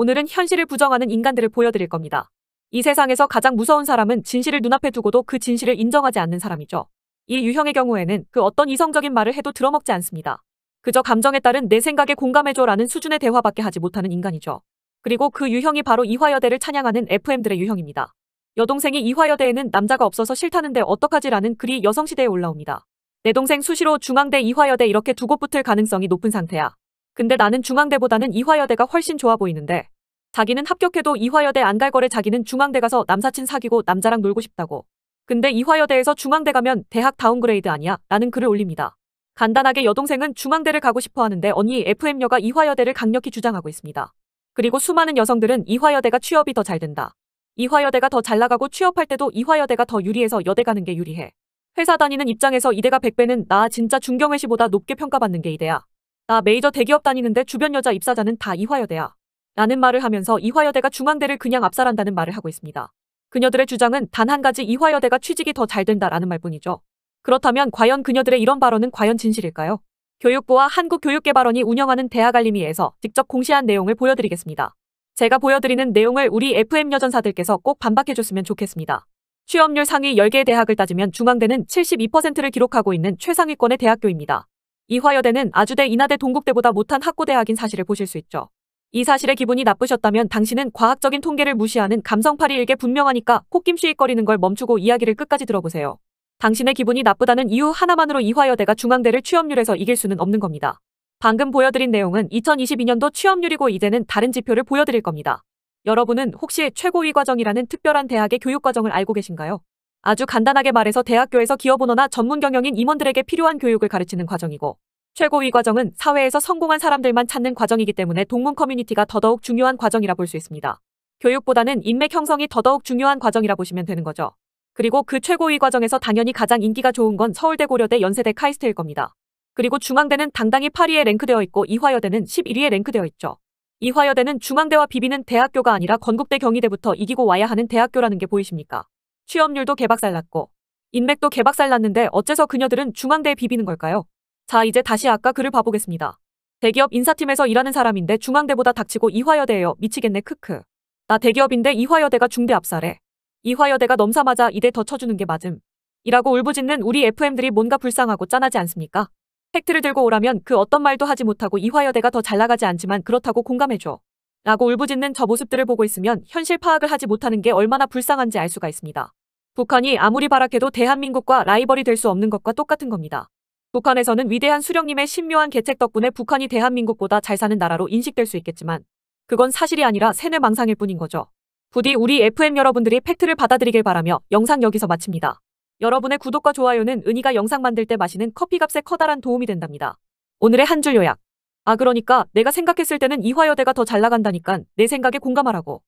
오늘은 현실을 부정하는 인간들을 보여드릴 겁니다. 이 세상에서 가장 무서운 사람은 진실을 눈앞에 두고도 그 진실을 인정하지 않는 사람이죠. 이 유형의 경우에는 그 어떤 이성적인 말을 해도 들어먹지 않습니다. 그저 감정에 따른 내 생각에 공감해줘라는 수준의 대화밖에 하지 못하는 인간이죠. 그리고 그 유형이 바로 이화여대를 찬양하는 FM들의 유형입니다. 여동생이 이화여대에는 남자가 없어서 싫다는데 어떡하지라는 글이 여성시대에 올라옵니다. 내 동생 수시로 중앙대 이화여대 이렇게 두고 붙을 가능성이 높은 상태야. 근데 나는 중앙대보다는 이화여대가 훨씬 좋아 보이는데 자기는 합격해도 이화여대 안 갈 거래 자기는 중앙대 가서 남사친 사귀고 남자랑 놀고 싶다고. 근데 이화여대에서 중앙대 가면 대학 다운그레이드 아니야? 라는 글을 올립니다. 간단하게 여동생은 중앙대를 가고 싶어 하는데 언니 FM여가 이화여대를 강력히 주장하고 있습니다. 그리고 수많은 여성들은 이화여대가 취업이 더 잘 된다. 이화여대가 더 잘 나가고 취업할 때도 이화여대가 더 유리해서 여대 가는 게 유리해. 회사 다니는 입장에서 이대가 100배는 나 진짜 중경외시보다 높게 평가받는 게 이대야. 나 메이저 대기업 다니는데 주변 여자 입사자는 다 이화여대야. 라는 말을 하면서 이화여대가 중앙대를 그냥 압살한다는 말을 하고 있습니다. 그녀들의 주장은 단 한 가지 이화여대가 취직이 더 잘 된다라는 말뿐이죠. 그렇다면 과연 그녀들의 이런 발언은 과연 진실일까요? 교육부와 한국교육개발원이 운영하는 대학알림이에서 직접 공시한 내용을 보여드리겠습니다. 제가 보여드리는 내용을 우리 FM여전사들께서 꼭 반박해줬으면 좋겠습니다. 취업률 상위 10개 의 대학을 따지면 중앙대는 72%를 기록하고 있는 최상위권의 대학교입니다. 이화여대는 아주대, 인하대, 동국대보다 못한 학고대학인 사실을 보실 수 있죠. 이 사실에 기분이 나쁘셨다면 당신은 과학적인 통계를 무시하는 감성파리 일게 분명하니까 콧김씨익거리는 걸 멈추고 이야기를 끝까지 들어보세요. 당신의 기분이 나쁘다는 이유 하나만으로 이화여대가 중앙대를 취업률에서 이길 수는 없는 겁니다. 방금 보여드린 내용은 2022년도 취업률이고 이제는 다른 지표를 보여드릴 겁니다. 여러분은 혹시 최고위 과정이라는 특별한 대학의 교육 과정을 알고 계신가요? 아주 간단하게 말해서 대학교에서 기업원너나 전문 경영인 임원들에게 필요한 교육을 가르치는 과정이고 최고위 과정은 사회에서 성공한 사람들만 찾는 과정이기 때문에 동문 커뮤니티가 더더욱 중요한 과정이라 볼 수 있습니다. 교육보다는 인맥 형성이 더더욱 중요한 과정이라 보시면 되는 거죠. 그리고 그 최고위 과정에서 당연히 가장 인기가 좋은 건 서울대 고려대 연세대 카이스트일 겁니다. 그리고 중앙대는 당당히 8위에 랭크되어 있고 이화여대는 11위에 랭크되어 있죠. 이화여대는 중앙대와 비비는 대학교가 아니라 건국대 경희대부터 이기고 와야 하는 대학교라는 게 보이십니까? 취업률도 개박살났고 인맥도 개박살났는데 어째서 그녀들은 중앙대에 비비는 걸까요? 자 이제 다시 아까 글을 봐보겠습니다. 대기업 인사팀에서 일하는 사람인데 중앙대보다 닥치고 이화여대예요. 미치겠네 크크. 나 대기업인데 이화여대가 중대 압살해. 이화여대가 넘사마자 이대 더 쳐주는 게 맞음. 이라고 울부짖는 우리 FM들이 뭔가 불쌍하고 짠하지 않습니까? 팩트를 들고 오라면 그 어떤 말도 하지 못하고 이화여대가 더 잘나가지 않지만 그렇다고 공감해줘. 라고 울부짖는 저 모습들을 보고 있으면 현실 파악을 하지 못하는 게 얼마나 불쌍한지 알 수가 있습니다. 북한이 아무리 발악해도 대한민국과 라이벌이 될 수 없는 것과 똑같은 겁니다. 북한에서는 위대한 수령님의 신묘한 계책 덕분에 북한이 대한민국보다 잘 사는 나라로 인식될 수 있겠지만 그건 사실이 아니라 세뇌 망상일 뿐인 거죠. 부디 우리 FM 여러분들이 팩트를 받아들이길 바라며 영상 여기서 마칩니다. 여러분의 구독과 좋아요는 은희가 영상 만들 때 마시는 커피값에 커다란 도움이 된답니다. 오늘의 한 줄 요약. 아 그러니까 내가 생각했을 때는 이화여대가 더 잘 나간다니깐 내 생각에 공감하라고.